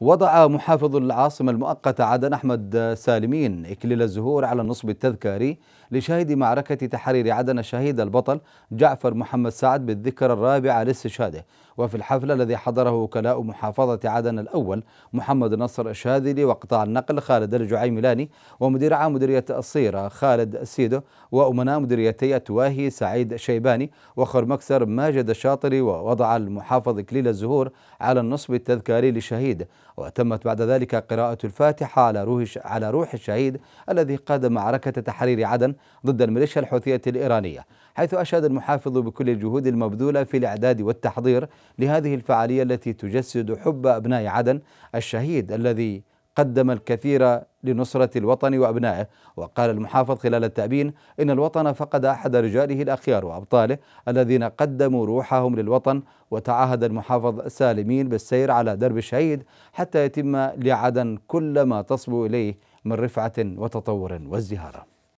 وضع محافظ العاصمة المؤقتة عدن أحمد سالمين إكليل الزهور على النصب التذكاري لشهيد معركة تحرير عدن الشهيد البطل جعفر محمد سعد بالذكرى الرابعة لاستشهاده وفي الحفل الذي حضره وكلاء محافظة عدن الأول محمد نصر الشاذلي وقطاع النقل خالد الجعيملاني ومدير عام مديرية الصيرة خالد سيدو وأمناء مديريتي التواهي سعيد شيباني وخرمكسر ماجد الشاطري ووضع المحافظ كليل الزهور على النصب التذكاري للشهيد وتمت بعد ذلك قراءة الفاتحة على روح على روح الشهيد الذي قاد معركة تحرير عدن ضد الميليشيا الحوثية الإيرانية حيث أشاد المحافظ بكل الجهود المبذولة في الإعداد والتحضير لهذه الفعالية التي تجسد حب أبناء عدن الشهيد الذي قدم الكثير لنصرة الوطن وأبنائه وقال المحافظ خلال التأبين إن الوطن فقد أحد رجاله الأخيار وأبطاله الذين قدموا روحهم للوطن وتعهد المحافظ سالمين بالسير على درب الشهيد حتى يتم لعدن كل ما تصبو إليه من رفعة وتطور وازدهار